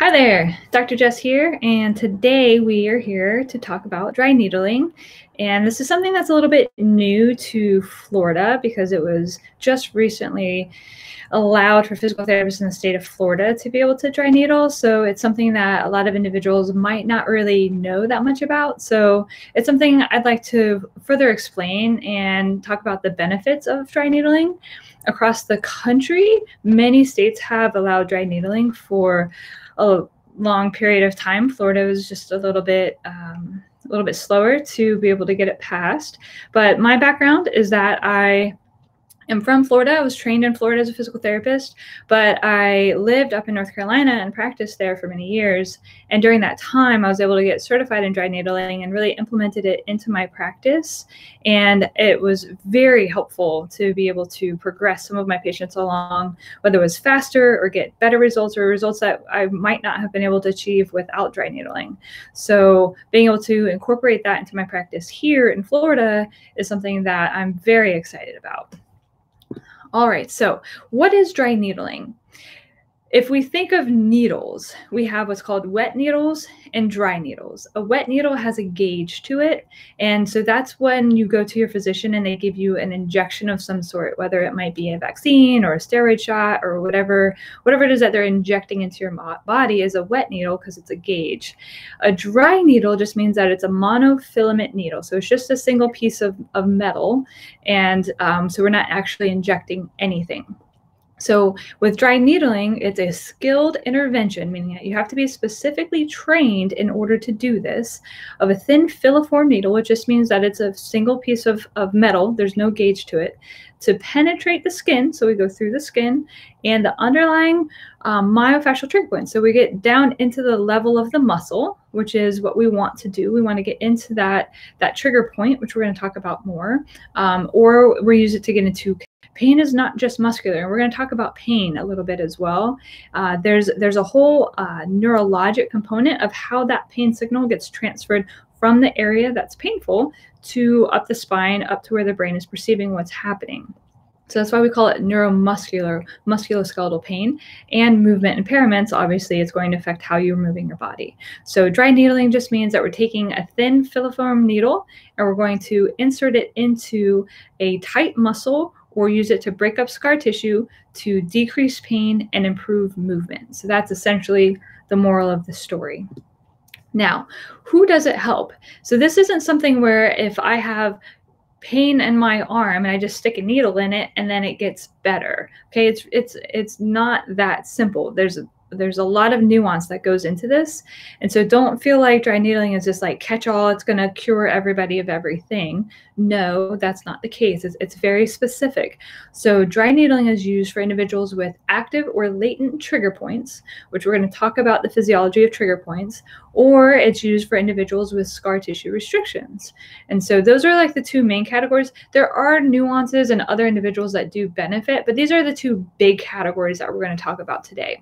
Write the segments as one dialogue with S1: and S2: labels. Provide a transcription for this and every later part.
S1: Hi there, Dr. Jess here, and today we are here to talk about dry needling. And this is something that's a little bit new to Florida because it was just recently allowed for physical therapists in the state of Florida to be able to dry needle. So it's something that a lot of individuals might not really know that much about. So it's something I'd like to further explain and talk about the benefits of dry needling across the country, many states have allowed dry needling for a long period of time. Florida was just a little bit um, a little bit slower to be able to get it passed. But my background is that I am from Florida. I was trained in Florida as a physical therapist, but I lived up in North Carolina and practiced there for many years. And during that time, I was able to get certified in dry needling and really implemented it into my practice. And it was very helpful to be able to progress some of my patients along, whether it was faster or get better results or results that I might not have been able to achieve without dry needling. So being able to incorporate that into my practice here in Florida is something that I'm very excited about. All right, so what is dry needling? If we think of needles, we have what's called wet needles and dry needles. A wet needle has a gauge to it. And so that's when you go to your physician and they give you an injection of some sort, whether it might be a vaccine or a steroid shot or whatever, whatever it is that they're injecting into your body is a wet needle because it's a gauge. A dry needle just means that it's a monofilament needle. So it's just a single piece of, of metal. And um, so we're not actually injecting anything. So, with dry needling, it's a skilled intervention, meaning that you have to be specifically trained in order to do this, of a thin filiform needle, which just means that it's a single piece of, of metal, there's no gauge to it, to penetrate the skin. So, we go through the skin and the underlying um, myofascial trigger point. So, we get down into the level of the muscle, which is what we want to do. We want to get into that, that trigger point, which we're going to talk about more, um, or we use it to get into pain is not just muscular. We're going to talk about pain a little bit as well. Uh, there's there's a whole uh, neurologic component of how that pain signal gets transferred from the area that's painful to up the spine, up to where the brain is perceiving what's happening. So that's why we call it neuromuscular musculoskeletal pain and movement impairments. Obviously, it's going to affect how you're moving your body. So dry needling just means that we're taking a thin filiform needle and we're going to insert it into a tight muscle or use it to break up scar tissue to decrease pain and improve movement. So that's essentially the moral of the story. Now, who does it help? So this isn't something where if I have pain in my arm and I just stick a needle in it and then it gets better. Okay, it's it's it's not that simple. There's a there's a lot of nuance that goes into this. And so don't feel like dry needling is just like catch all, it's going to cure everybody of everything. No, that's not the case. It's, it's, very specific. So dry needling is used for individuals with active or latent trigger points, which we're going to talk about the physiology of trigger points, or it's used for individuals with scar tissue restrictions. And so those are like the two main categories. There are nuances and other individuals that do benefit, but these are the two big categories that we're going to talk about today.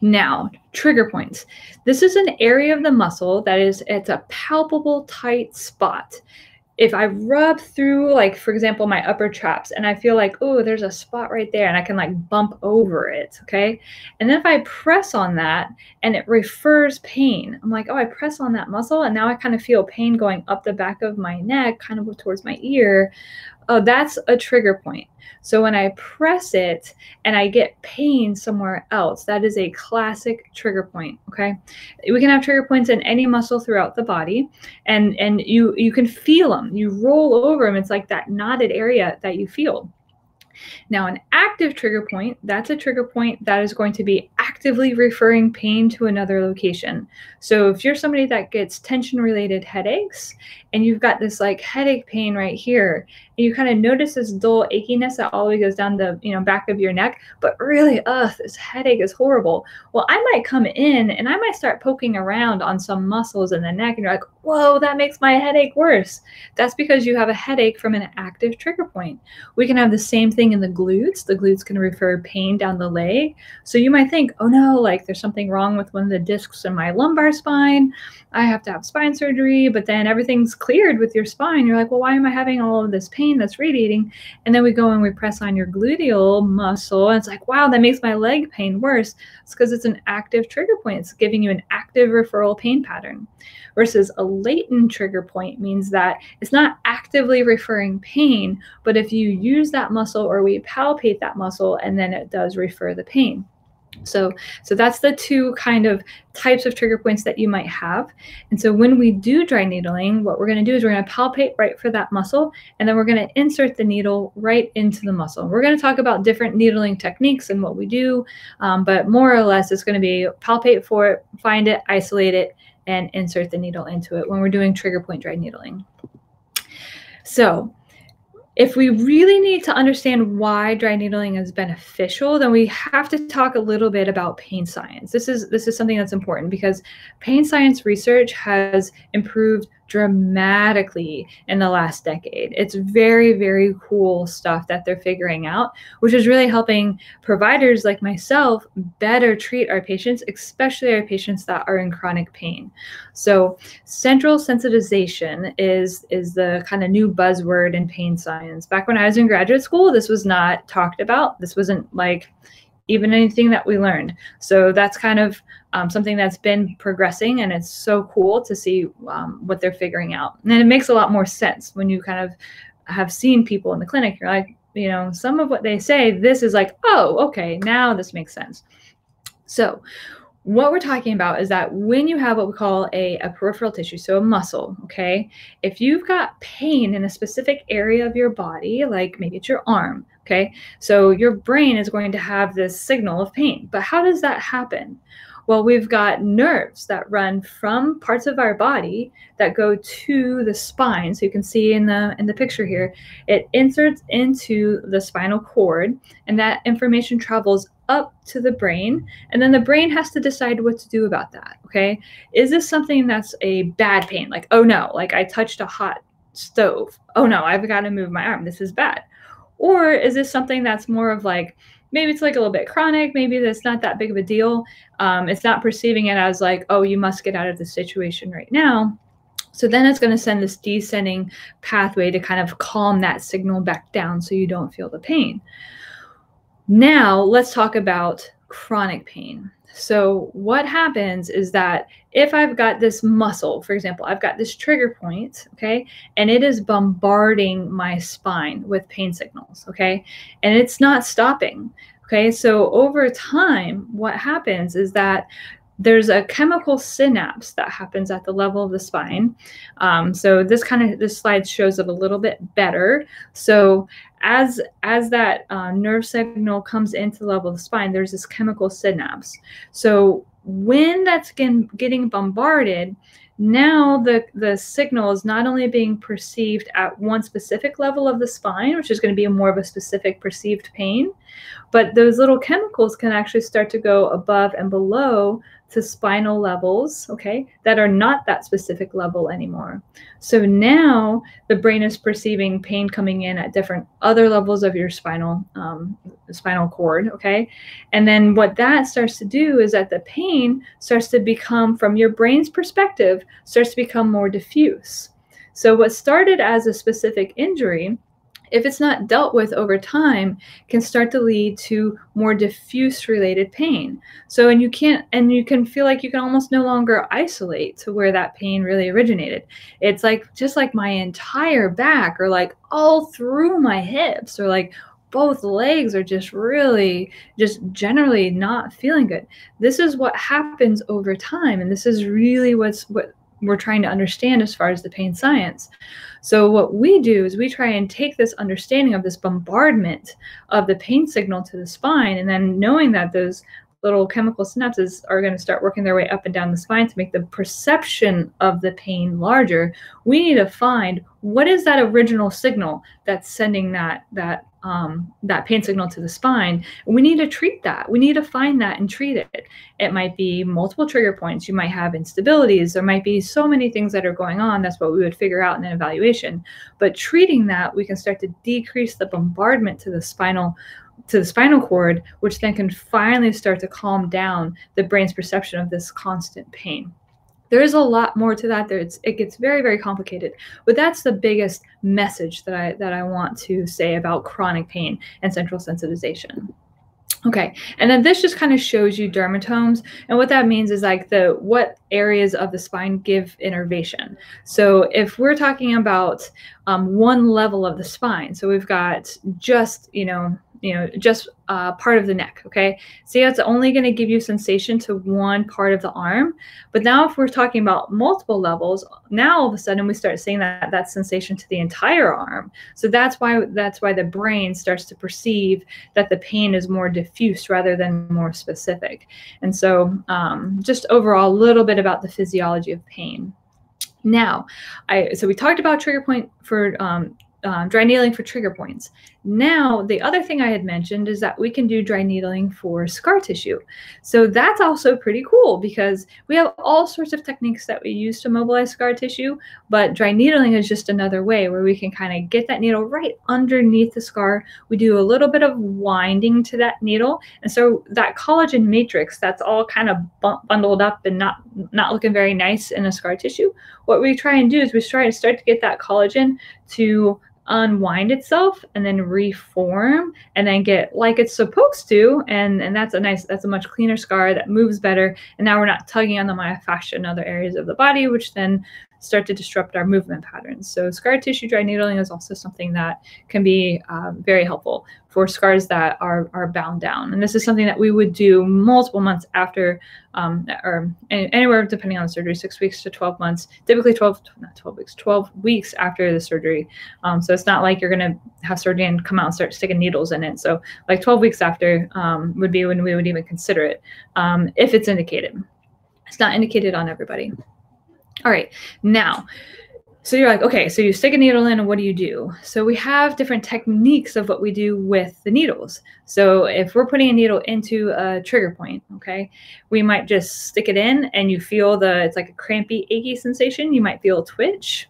S1: Now, trigger points. This is an area of the muscle that is it's a palpable tight spot. If I rub through like for example my upper traps and I feel like oh there's a spot right there and I can like bump over it, okay? And then if I press on that and it refers pain. I'm like, "Oh, I press on that muscle and now I kind of feel pain going up the back of my neck kind of towards my ear." oh, that's a trigger point. So when I press it and I get pain somewhere else, that is a classic trigger point. Okay. We can have trigger points in any muscle throughout the body and, and you, you can feel them. You roll over them. It's like that knotted area that you feel. Now, an active trigger point, that's a trigger point that is going to be actively referring pain to another location. So, if you're somebody that gets tension related headaches and you've got this like headache pain right here, and you kind of notice this dull achiness that all the way goes down the you know back of your neck but really ugh this headache is horrible well i might come in and i might start poking around on some muscles in the neck and you're like whoa that makes my headache worse that's because you have a headache from an active trigger point we can have the same thing in the glutes the glutes can refer pain down the leg so you might think oh no like there's something wrong with one of the discs in my lumbar spine i have to have spine surgery but then everything's cleared with your spine you're like well why am i having all of this pain pain that's radiating. And then we go and we press on your gluteal muscle. And it's like, wow, that makes my leg pain worse. It's because it's an active trigger point. It's giving you an active referral pain pattern versus a latent trigger point means that it's not actively referring pain, but if you use that muscle or we palpate that muscle and then it does refer the pain. So, so that's the two kind of types of trigger points that you might have. And so when we do dry needling, what we're going to do is we're going to palpate right for that muscle, and then we're going to insert the needle right into the muscle. We're going to talk about different needling techniques and what we do, um, but more or less it's going to be palpate for it, find it, isolate it, and insert the needle into it when we're doing trigger point dry needling. So if we really need to understand why dry needling is beneficial then we have to talk a little bit about pain science this is this is something that's important because pain science research has improved dramatically in the last decade. It's very, very cool stuff that they're figuring out, which is really helping providers like myself better treat our patients, especially our patients that are in chronic pain. So central sensitization is is the kind of new buzzword in pain science. Back when I was in graduate school, this was not talked about. This wasn't like even anything that we learned. So that's kind of um, something that's been progressing, and it's so cool to see um, what they're figuring out. And it makes a lot more sense when you kind of have seen people in the clinic. You're like, you know, some of what they say, this is like, oh, okay, now this makes sense. So, what we're talking about is that when you have what we call a, a peripheral tissue, so a muscle, okay, if you've got pain in a specific area of your body, like maybe it's your arm, Okay, so your brain is going to have this signal of pain. But how does that happen? Well, we've got nerves that run from parts of our body that go to the spine. So you can see in the in the picture here, it inserts into the spinal cord, and that information travels up to the brain, and then the brain has to decide what to do about that. Okay, is this something that's a bad pain? Like, oh no, like I touched a hot stove. Oh no, I've got to move my arm. This is bad. Or is this something that's more of like, maybe it's like a little bit chronic, maybe that's not that big of a deal. Um, it's not perceiving it as like, oh, you must get out of the situation right now. So then it's going to send this descending pathway to kind of calm that signal back down so you don't feel the pain. Now let's talk about chronic pain. So, what happens is that if I've got this muscle, for example, I've got this trigger point, okay, and it is bombarding my spine with pain signals, okay, and it's not stopping. Okay, so over time, what happens is that there's a chemical synapse that happens at the level of the spine. Um, so this kind of this slide shows it a little bit better. So as as that uh, nerve signal comes into the level of the spine, there's this chemical synapse. So when that's getting, getting bombarded, now the the signal is not only being perceived at one specific level of the spine, which is going to be more of a specific perceived pain, but those little chemicals can actually start to go above and below to spinal levels, okay, that are not that specific level anymore. So now the brain is perceiving pain coming in at different other levels of your spinal um, spinal cord, okay, and then what that starts to do is that the pain starts to become, from your brain's perspective, starts to become more diffuse. So what started as a specific injury if it's not dealt with over time, can start to lead to more diffuse related pain. So, and you can't, and you can feel like you can almost no longer isolate to where that pain really originated. It's like just like my entire back, or like all through my hips, or like both legs are just really just generally not feeling good this is what happens over time and this is really what's what we're trying to understand as far as the pain science. So what we do is we try and take this understanding of this bombardment of the pain signal to the spine and then knowing that those little chemical synapses are going to start working their way up and down the spine to make the perception of the pain larger we need to find what is that original signal that's sending that that um, that pain signal to the spine. We need to treat that. We need to find that and treat it. It might be multiple trigger points. You might have instabilities. There might be so many things that are going on. That's what we would figure out in an evaluation. But treating that, we can start to decrease the bombardment to the spinal to the spinal cord, which then can finally start to calm down the brain's perception of this constant pain there is a lot more to that. There it's, it gets very very complicated. But that's the biggest message that I that I want to say about chronic pain and central sensitization. Okay, and then this just kind of shows you dermatomes, and what that means is like the what areas of the spine give innervation. So if we're talking about um, one level of the spine, so we've got just you know you know, just uh, part of the neck, okay? So yeah, it's only gonna give you sensation to one part of the arm. But now if we're talking about multiple levels, now all of a sudden we start seeing that, that sensation to the entire arm. So that's why, that's why the brain starts to perceive that the pain is more diffuse rather than more specific. And so um, just overall, a little bit about the physiology of pain. Now, I, so we talked about trigger point for um, um, dry needling for trigger points. Now, the other thing I had mentioned is that we can do dry needling for scar tissue. So that's also pretty cool because we have all sorts of techniques that we use to mobilize scar tissue, but dry needling is just another way where we can kind of get that needle right underneath the scar. We do a little bit of winding to that needle. And so that collagen matrix that's all kind of bundled up and not not looking very nice in a scar tissue, what we try and do is we try and start to get that collagen to unwind itself and then reform and then get like it's supposed to and and that's a nice that's a much cleaner scar that moves better and now we're not tugging on the myofascia in other areas of the body which then start to disrupt our movement patterns. So scar tissue dry needling is also something that can be um, very helpful for scars that are, are bound down. And this is something that we would do multiple months after, um, or anywhere depending on the surgery, six weeks to 12 months, typically 12, not 12 weeks, 12 weeks after the surgery. Um, so it's not like you're going to have surgery and come out and start sticking needles in it. So like 12 weeks after um, would be when we would even consider it um, if it's indicated. It's not indicated on everybody. All right, now, so you're like, okay, so you stick a needle in, and what do you do? So we have different techniques of what we do with the needles. So if we're putting a needle into a trigger point, okay, we might just stick it in, and you feel the it's like a crampy, achy sensation. You might feel a twitch,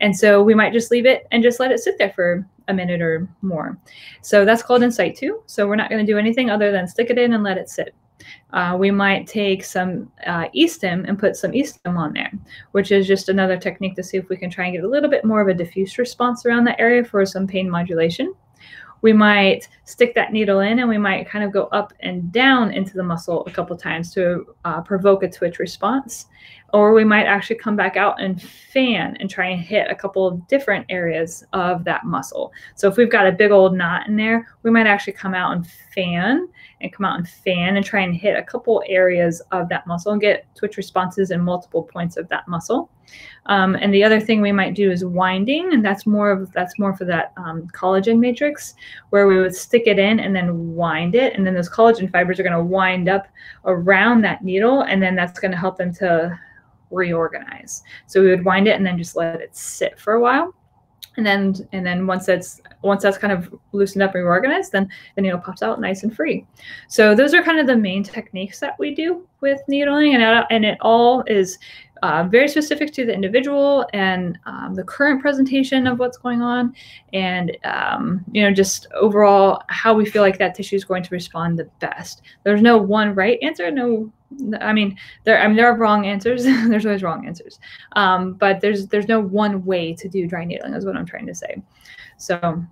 S1: and so we might just leave it and just let it sit there for a minute or more. So that's called incite two. So we're not going to do anything other than stick it in and let it sit. Uh, we might take some uh, e and put some e on there, which is just another technique to see if we can try and get a little bit more of a diffuse response around that area for some pain modulation. We might stick that needle in and we might kind of go up and down into the muscle a couple times to uh, provoke a twitch response or we might actually come back out and fan and try and hit a couple of different areas of that muscle. So if we've got a big old knot in there, we might actually come out and fan and come out and fan and try and hit a couple areas of that muscle and get twitch responses in multiple points of that muscle. Um, and the other thing we might do is winding, and that's more of that's more for that um, collagen matrix where we would stick it in and then wind it, and then those collagen fibers are going to wind up around that needle, and then that's going to help them to reorganize. So we would wind it and then just let it sit for a while. And then and then once that's once that's kind of loosened up and reorganized, then the needle pops out nice and free. So those are kind of the main techniques that we do with needling, and uh, and it all is uh, very specific to the individual and um, the current presentation of what's going on, and um, you know just overall how we feel like that tissue is going to respond the best. There's no one right answer, no I mean, there. I mean, there are wrong answers. there's always wrong answers. Um, but there's there's no one way to do dry needling. Is what I'm trying to say. So,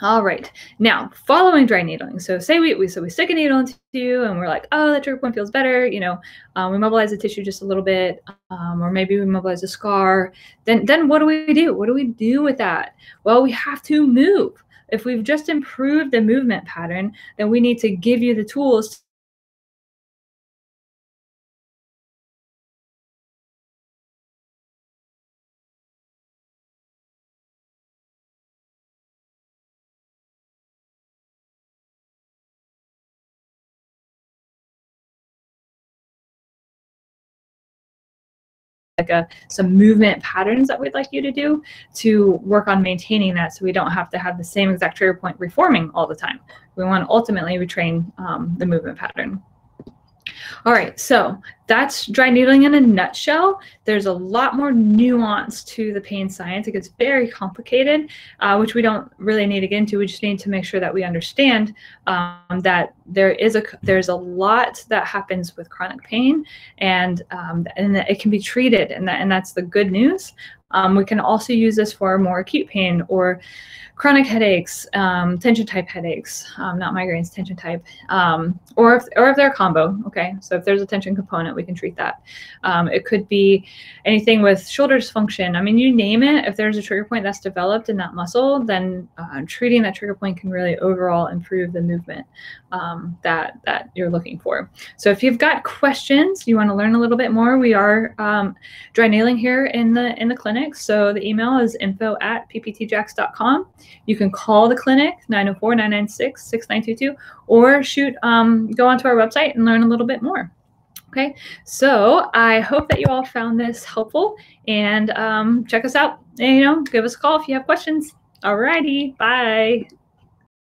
S1: all right. Now, following dry needling. So, say we, we so we stick a needle into you, and we're like, oh, that trigger point feels better. You know, um, we mobilize the tissue just a little bit, um, or maybe we mobilize a scar. Then then what do we do? What do we do with that? Well, we have to move if we've just improved the movement pattern, then we need to give you the tools like a some movement patterns that we'd like you to do to work on maintaining that so we don't have to have the same exact trigger point reforming all the time we want to ultimately retrain um, the movement pattern all right, so that's dry needling in a nutshell. There's a lot more nuance to the pain science. It gets very complicated, uh, which we don't really need to get into. We just need to make sure that we understand um, that there is a there's a lot that happens with chronic pain, and um, and it can be treated, and that and that's the good news. Um, we can also use this for more acute pain or chronic headaches, um, tension type headaches, um, not migraines, tension type, um, or, if, or if they're a combo, okay? So if there's a tension component, we can treat that. Um, it could be anything with shoulder dysfunction. I mean, you name it, if there's a trigger point that's developed in that muscle, then uh, treating that trigger point can really overall improve the movement um, that, that you're looking for. So if you've got questions, you wanna learn a little bit more, we are dry nailing here in the, in the clinic so the email is info at pptjacks.com. You can call the clinic 904 996 6922 or shoot, um, go onto our website and learn a little bit more. Okay, so I hope that you all found this helpful and um, check us out. And, you know, give us a call if you have questions. Alrighty, bye.